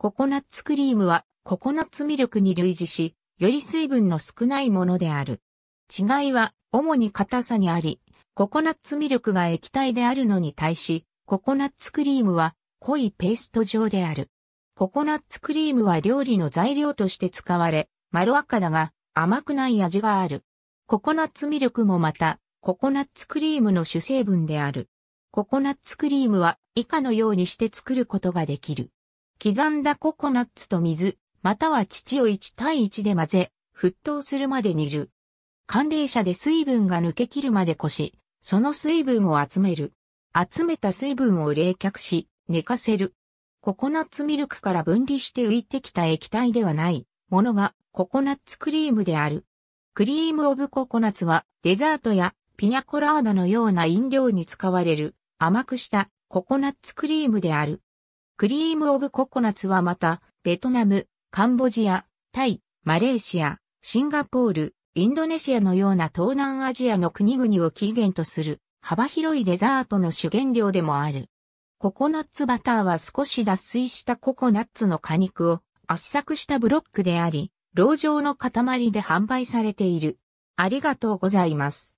ココナッツクリームはココナッツミルクに類似し、より水分の少ないものである。違いは主に硬さにあり、ココナッツミルクが液体であるのに対し、ココナッツクリームは濃いペースト状である。ココナッツクリームは料理の材料として使われ、まろかだが甘くない味がある。ココナッツミルクもまた、ココナッツクリームの主成分である。ココナッツクリームは以下のようにして作ることができる。刻んだココナッツと水、または乳を1対1で混ぜ、沸騰するまで煮る。寒冷車で水分が抜け切るまでこし、その水分を集める。集めた水分を冷却し、寝かせる。ココナッツミルクから分離して浮いてきた液体ではないものがココナッツクリームである。クリームオブココナッツはデザートやピニャコラーダのような飲料に使われる甘くしたココナッツクリームである。クリームオブココナッツはまた、ベトナム、カンボジア、タイ、マレーシア、シンガポール、インドネシアのような東南アジアの国々を起源とする幅広いデザートの主原料でもある。ココナッツバターは少し脱水したココナッツの果肉を圧搾したブロックであり、牢状の塊で販売されている。ありがとうございます。